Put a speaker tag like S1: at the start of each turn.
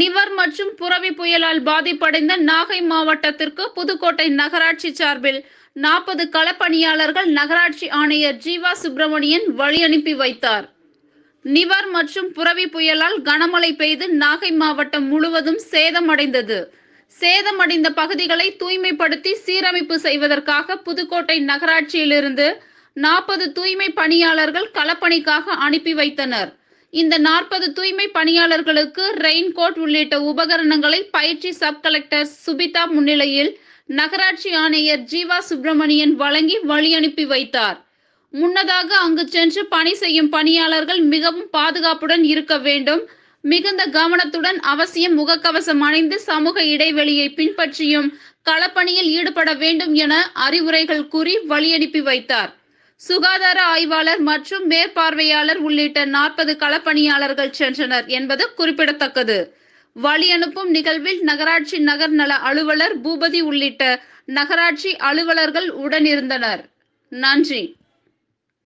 S1: நிவர் மற்றும் புரவி புயலால் பாதிப்படைந்த நாகை மாவட்டத்திற்கு புதுக்கோட்டை நகராட்சி சார்பில் நாற்பது களப்பணியாளர்கள் நகராட்சி ஆணையர் ஜீவா சுப்பிரமணியன் வழி அனுப்பி வைத்தார் நிவர் மற்றும் புரவி புயலால் கனமழை பெய்து நாகை மாவட்டம் முழுவதும் சேதமடைந்தது சேதமடைந்த பகுதிகளை தூய்மைப்படுத்தி சீரமைப்பு செய்வதற்காக புதுக்கோட்டை நகராட்சியிலிருந்து நாற்பது தூய்மை பணியாளர்கள் களப்பணிக்காக அனுப்பி வைத்தனர் இந்த நாற்பது தூய்மை பணியாளர்களுக்கு ரெயின் கோட் உள்ளிட்ட உபகரணங்களை பயிற்சி சப் கலெக்டர் சுபிதா முன்னிலையில் நகராட்சி ஆணையர் ஜீவா சுப்பிரமணியன் வழங்கி வழி அனுப்பி வைத்தார் முன்னதாக அங்கு சென்று பணி செய்யும் பணியாளர்கள் மிகவும் பாதுகாப்புடன் இருக்க வேண்டும் மிகுந்த கவனத்துடன் அவசியம் முகக்கவசம் அணிந்து சமூக இடைவெளியை பின்பற்றியும் களப்பணியில் ஈடுபட வேண்டும் என அறிவுரைகள் கூறி வழியனுப்பி வைத்தார் சுகாதார ஆய்வாளர் மற்றும் மேற்பார்வையாளர் உள்ளிட்ட நாற்பது களப்பணியாளர்கள் சென்றனர் என்பது குறிப்பிடத்தக்கது வழி அனுப்பும் நிகழ்வில் நகராட்சி நகர் நல அலுவலர் பூபதி உள்ளிட்ட நகராட்சி அலுவலர்கள் உடனிருந்தனர் நன்றி